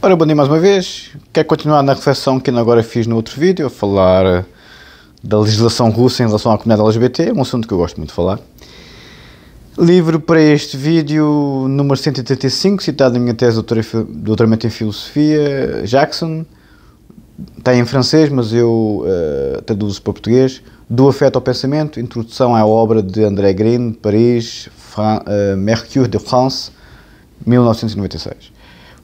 Ora, bom dia mais uma vez. Quero continuar na reflexão que ainda agora fiz no outro vídeo, a falar eh, da legislação russa em relação à comunidade LGBT, um assunto que eu gosto muito de falar. Livro para este vídeo, número 185, citado na minha tese de doutoramento em Filosofia, Jackson. Está em francês, mas eu uh, traduzo para português. Do Afeto ao Pensamento, introdução à obra de André Green, Paris, Fran uh, Mercure de France, 1996.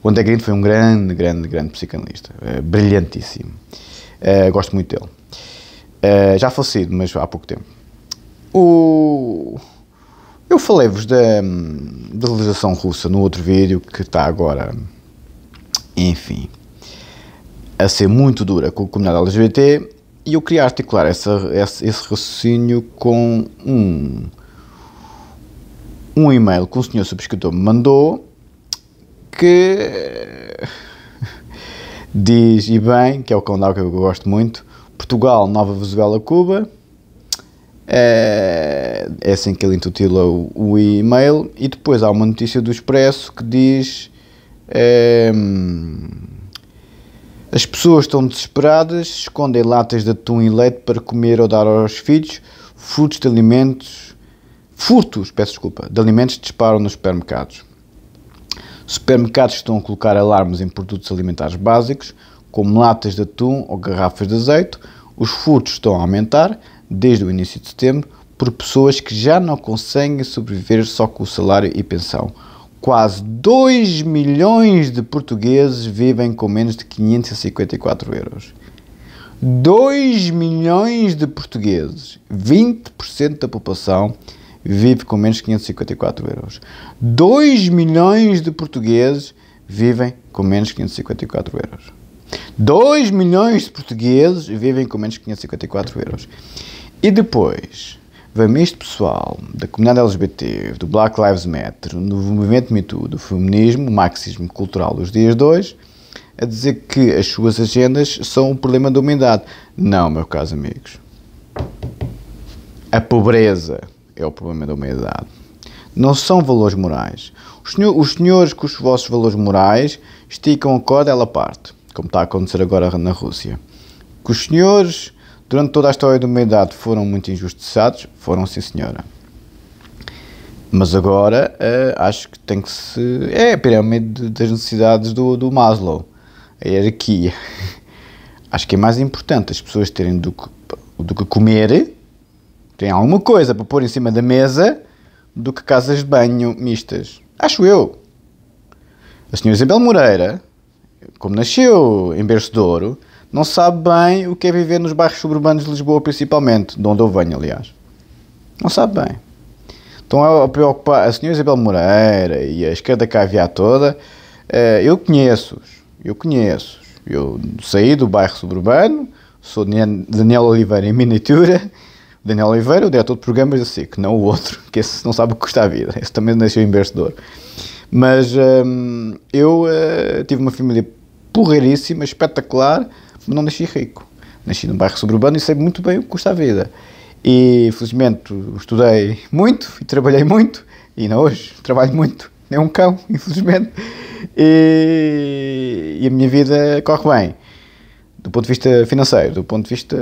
O André Grinde foi um grande, grande, grande psicanalista, uh, brilhantíssimo. Uh, gosto muito dele. Uh, já falecido, mas há pouco tempo. O... Eu falei-vos da, da legislação russa no outro vídeo que está agora, enfim, a ser muito dura com a comunidade LGBT e eu queria articular essa, esse, esse raciocínio com um, um e-mail que um senhor subscritor me mandou que eh, diz, e bem, que é o calendário que eu gosto muito, Portugal, Nova Venezuela, Cuba. É, é assim que ele intitula o, o, e-mail. E depois há uma notícia do Expresso que diz: é, As pessoas estão desesperadas, escondem latas de atum e leite para comer ou dar aos filhos, furtos de alimentos. Furtos, peço desculpa, de alimentos disparam nos supermercados. Supermercados estão a colocar alarmes em produtos alimentares básicos, como latas de atum ou garrafas de azeite. Os furtos estão a aumentar desde o início de setembro por pessoas que já não conseguem sobreviver só com o salário e pensão. Quase 2 milhões de portugueses vivem com menos de 554 euros. 2 milhões de portugueses, 20% da população, vive com menos de 554 euros. 2 milhões de portugueses vivem com menos de 554 euros. 2 milhões de portugueses vivem com menos de 554 euros. E depois, vem este pessoal da comunidade LGBT, do Black Lives Matter, do movimento Me do feminismo, marxismo cultural dos dias de hoje, a dizer que as suas agendas são um problema da humanidade. Não, meu caros amigos. A pobreza é o problema da humanidade. Não são valores morais. Os, senhor, os senhores com os vossos valores morais esticam a corda ela parte, como está a acontecer agora na Rússia. Que os senhores, durante toda a história da humanidade, foram muito injustiçados, foram sim senhora. Mas agora uh, acho que tem que se. É a pirâmide das necessidades do, do Maslow, a hierarquia. acho que é mais importante as pessoas terem do que, do que comer tem alguma coisa para pôr em cima da mesa do que casas de banho mistas. Acho eu. A senhora Isabel Moreira, como nasceu em berço de ouro, não sabe bem o que é viver nos bairros suburbanos de Lisboa, principalmente, de onde eu venho, aliás. Não sabe bem. Estão a preocupar a senhora Isabel Moreira e a esquerda caviar toda. Eh, eu conheço-os. Eu conheço-os. Eu saí do bairro suburbano, sou Daniel Oliveira em miniatura Daniel Oliveira, o diretor de programas da SIC, não o outro, que esse não sabe o que custa a vida, esse também nasceu investidor. Mas hum, eu uh, tive uma família porreiríssima, espetacular, mas não nasci rico. Nasci num bairro suburbano e sei muito bem o que custa a vida. E felizmente estudei muito e trabalhei muito, e não hoje, trabalho muito, nem é um cão, infelizmente, e, e a minha vida corre bem do ponto de vista financeiro, do ponto de vista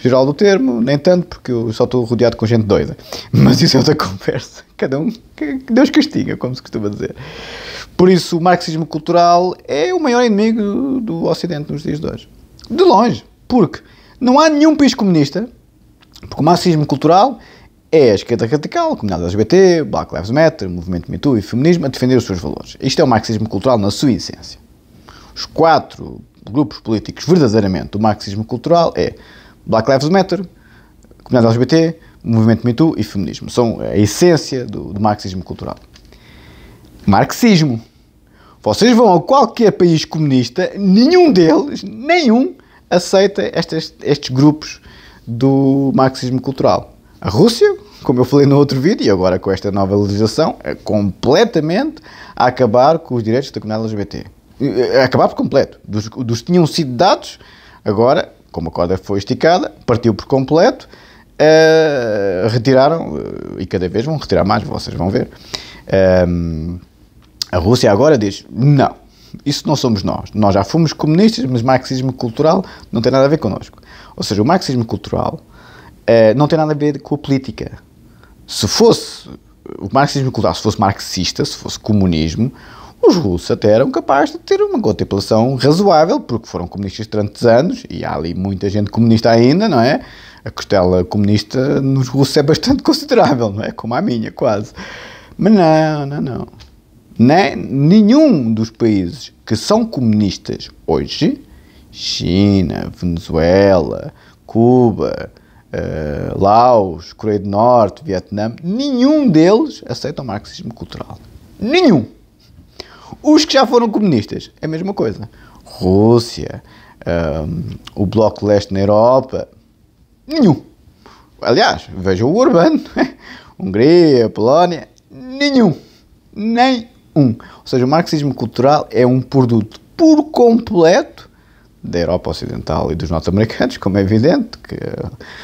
geral do termo, nem tanto, porque eu só estou rodeado com gente doida. Mas isso é outra conversa. Cada um, Deus castiga, como se costuma dizer. Por isso, o marxismo cultural é o maior inimigo do Ocidente nos dias de hoje. De longe. Porque não há nenhum país comunista, porque o marxismo cultural é a esquerda radical, a comunidade LGBT, Black Lives Matter, movimento MeToo e feminismo, a defender os seus valores. Isto é o marxismo cultural na sua essência. Os quatro grupos políticos verdadeiramente do marxismo cultural é Black Lives Matter, comunidade LGBT, movimento MeToo e feminismo. São a essência do, do marxismo cultural. Marxismo. Vocês vão a qualquer país comunista, nenhum deles, nenhum, aceita estes, estes grupos do marxismo cultural. A Rússia, como eu falei no outro vídeo, e agora com esta nova legislação, é completamente a acabar com os direitos da comunidade LGBT. É, acabar por completo. Dos, dos que tinham sido dados, agora, como a corda foi esticada, partiu por completo, uh, retiraram, uh, e cada vez vão retirar mais, vocês vão ver. Uh, a Rússia agora diz: não, isso não somos nós. Nós já fomos comunistas, mas marxismo cultural não tem nada a ver connosco. Ou seja, o marxismo cultural eh, não tem nada a ver com a política. Se fosse o marxismo cultural, se fosse marxista, se fosse comunismo, os russos até eram capazes de ter uma contemplação razoável, porque foram comunistas durante anos, e há ali muita gente comunista ainda, não é? A costela comunista nos russos é bastante considerável, não é? Como a minha, quase. Mas não, não, não. Nem, nenhum dos países que são comunistas hoje, China, Venezuela, Cuba, Uh, Laos, Coreia do Norte, Vietnã, nenhum deles aceita o marxismo cultural. Nenhum! Os que já foram comunistas, é a mesma coisa. Rússia, um, o Bloco Leste na Europa, nenhum. Aliás, veja o Urbano, Hungria, Polónia, nenhum. Nem um. Ou seja, o marxismo cultural é um produto por completo da Europa Ocidental e dos norte-americanos, como é evidente, que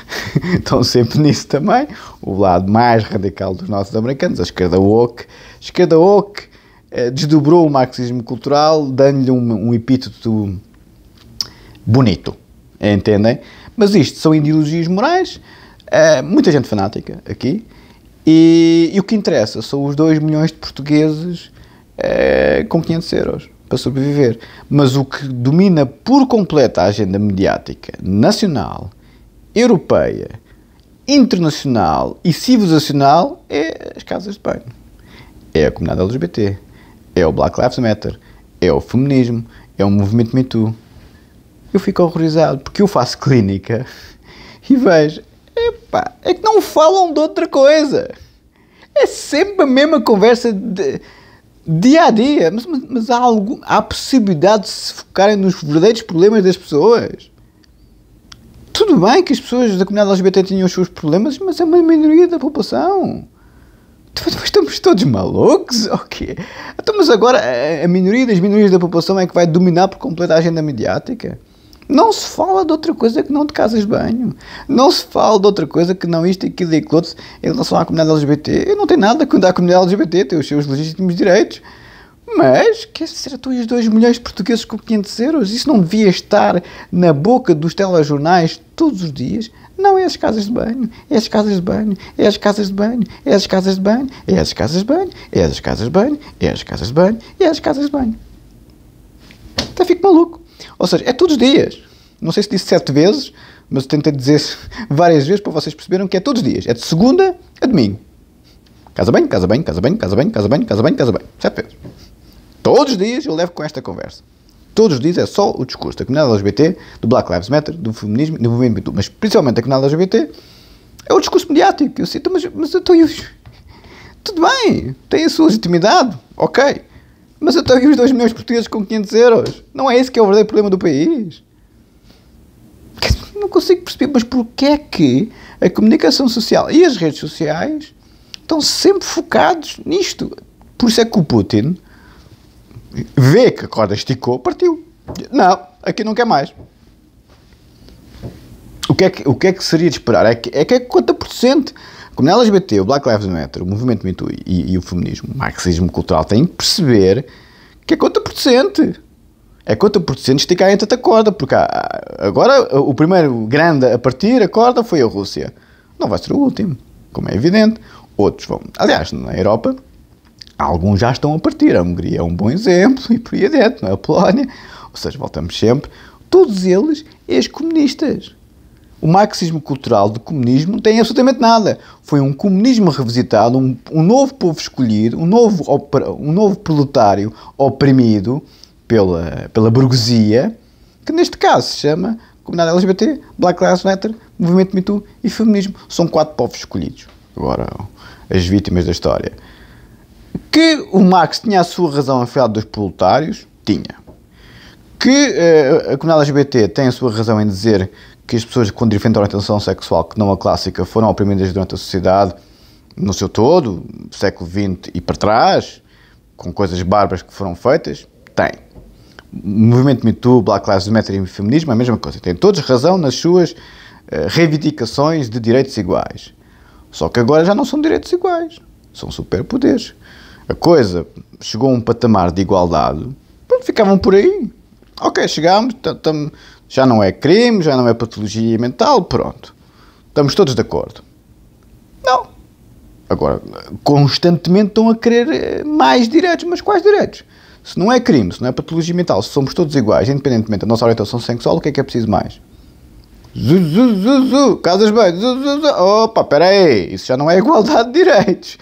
estão sempre nisso também. O lado mais radical dos norte-americanos, a esquerda woke. Esquerda woke eh, desdobrou o marxismo cultural, dando-lhe um, um epíteto bonito, entendem? Mas isto são ideologias morais, eh, muita gente fanática aqui, e, e, o que interessa são os 2 milhões de portugueses eh, com 500 euros para sobreviver. Mas o que domina por completo a agenda mediática nacional, europeia, internacional e civilizacional é as casas de banho, é a comunidade LGBT, é o Black Lives Matter, é o feminismo, é o movimento Me Too. Eu fico horrorizado porque eu faço clínica e vejo, epá, é que não falam de outra coisa. É sempre a mesma conversa de, dia a dia, mas, mas, mas há, algum, há a possibilidade de se focarem nos verdadeiros problemas das pessoas. Tudo bem que as pessoas da comunidade LGBT tinham os seus problemas, mas é uma minoria da população. Então, estamos todos malucos? O quê? Então, mas agora a minoria das minorias da população é que vai dominar por completo a agenda mediática? Não se fala de outra coisa que não de casas de banho. Não se fala de outra coisa que não isto e aquilo e aquilo outro em relação à comunidade LGBT. Eu não tenho nada contra a comunidade LGBT, tem os seus legítimos direitos. Mas, quer dizer, tu e os 2 milhões de portugueses com 500 euros, isso não devia estar na boca dos telejornais todos os dias? Não, é as casas de banho, é as casas de banho, é as casas de banho, é as casas de banho, é as casas de banho, é as casas de banho, é as casas de banho, é as casas de banho. Até fico maluco. Ou seja, é todos os dias. Não sei se disse sete vezes, mas tentei dizer várias vezes para vocês perceberam que é todos os dias. É de segunda a domingo. Casa bem, casa bem, casa bem, casa bem, casa bem, casa bem, casa bem. Sete vezes. Todos os dias eu levo com esta conversa. Todos os dias é só o discurso da comunidade LGBT, do Black Lives Matter, do feminismo, do movimento mas principalmente da comunidade LGBT. É o discurso mediático. Eu sinto, mas, mas eu estou. Tudo bem, tem a sua legitimidade, ok. Mas eu estou aí os 2 milhões de portugueses com 500 euros. Não é esse que é o verdadeiro problema do país. Não consigo perceber, mas porquê é que a comunicação social e as redes sociais estão sempre focados nisto? Por isso é que o Putin vê que a corda esticou, partiu. Não, aqui não quer mais. O que é que, o que, é que seria de esperar? É que é, que é cento Como na LGBT, o Black Lives Matter, o movimento mito e, e, o feminismo, o marxismo cultural, têm que perceber que é conta por cento. É conta por cento esticar em a corda, porque há, agora o primeiro grande a partir a corda foi a Rússia. Não vai ser o último, como é evidente. Outros vão. Aliás, na Europa, Alguns já estão a partir. A Hungria é um bom exemplo e por aí adiante, não é? A Polónia. Ou seja, voltamos sempre. Todos eles ex-comunistas. O marxismo cultural do comunismo não tem absolutamente nada. Foi um comunismo revisitado, um, um novo povo escolhido, um novo, um novo proletário oprimido pela, pela burguesia, que neste caso se chama Comunidade LGBT, Black Lives Matter, Movimento MeToo e Feminismo. São quatro povos escolhidos. Agora, as vítimas da história. Que o Marx tinha a sua razão em falar dos proletários? Tinha. Que uh, a comunidade LGBT tem a sua razão em dizer que as pessoas com diferente orientação sexual, que não a clássica, foram oprimidas durante a sociedade no seu todo, século XX e para trás, com coisas bárbaras que foram feitas? Tem. O movimento Me Too, Black Lives Matter e feminismo é a mesma coisa. Têm todos razão nas suas uh, reivindicações de direitos iguais. Só que agora já não são direitos iguais, são superpoderes a coisa chegou a um patamar de igualdade, pronto, ficavam por aí. Ok, chegámos, já não é crime, já não é patologia mental, pronto. Estamos todos de acordo. Não. Agora, constantemente estão a querer eh, mais direitos, mas quais direitos? Se não é crime, se não é patologia mental, se somos todos iguais, independentemente da nossa orientação sexual, o que é que é preciso mais? Zu, zu, zu, zu, casas bem, zu, zu, zu. Opa, peraí, isso já não é igualdade de direitos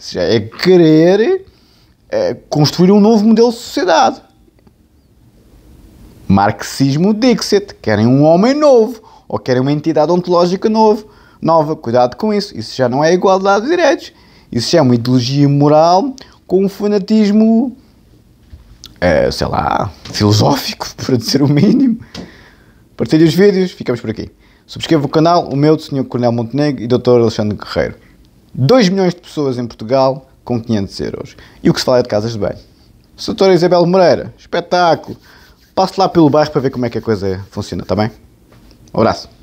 seja, é querer é, construir um novo modelo de sociedade. Marxismo Dixit. Querem um homem novo ou querem uma entidade ontológica novo, nova. Cuidado com isso. Isso já não é igualdade de direitos. Isso já é uma ideologia moral com um fanatismo, é, sei lá, filosófico, para dizer o mínimo. Partilhe os vídeos, ficamos por aqui. Subscreva o canal, o meu, do Sr. Coronel Montenegro e Dr. Alexandre Guerreiro. 2 milhões de pessoas em Portugal com 500 euros. E o que se fala é de casas de banho. Doutora Isabel Moreira, espetáculo! Passe lá pelo bairro para ver como é que a coisa funciona, está bem? Um abraço!